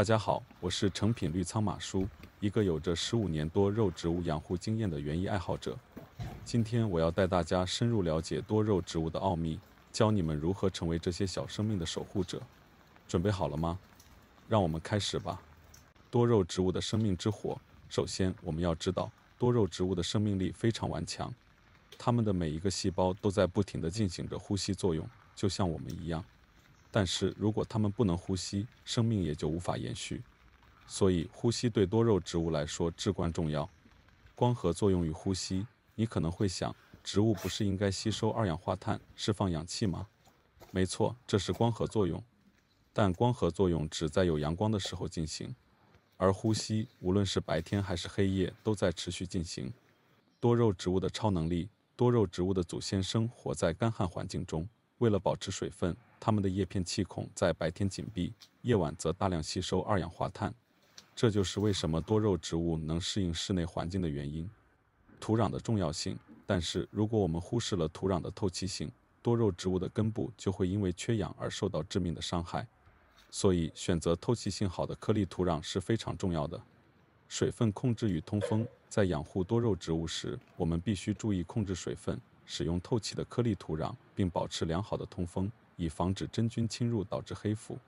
大家好，我是成品绿仓马叔，一个有着十五年多肉植物养护经验的园艺爱好者。今天我要带大家深入了解多肉植物的奥秘，教你们如何成为这些小生命的守护者。准备好了吗？让我们开始吧。多肉植物的生命之火。首先，我们要知道多肉植物的生命力非常顽强，它们的每一个细胞都在不停地进行着呼吸作用，就像我们一样。但是，如果它们不能呼吸，生命也就无法延续。所以，呼吸对多肉植物来说至关重要。光合作用与呼吸，你可能会想，植物不是应该吸收二氧化碳、释放氧气吗？没错，这是光合作用。但光合作用只在有阳光的时候进行，而呼吸无论是白天还是黑夜都在持续进行。多肉植物的超能力。多肉植物的祖先生活在干旱环境中，为了保持水分。它们的叶片气孔在白天紧闭，夜晚则大量吸收二氧化碳，这就是为什么多肉植物能适应室内环境的原因。土壤的重要性，但是如果我们忽视了土壤的透气性，多肉植物的根部就会因为缺氧而受到致命的伤害。所以，选择透气性好的颗粒土壤是非常重要的。水分控制与通风，在养护多肉植物时，我们必须注意控制水分，使用透气的颗粒土壤，并保持良好的通风。以防止真菌侵入导致黑腐。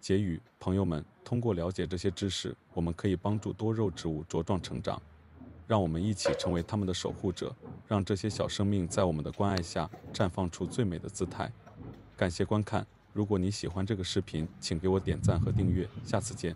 结语：朋友们，通过了解这些知识，我们可以帮助多肉植物茁壮成长。让我们一起成为他们的守护者，让这些小生命在我们的关爱下绽放出最美的姿态。感谢观看，如果你喜欢这个视频，请给我点赞和订阅。下次见。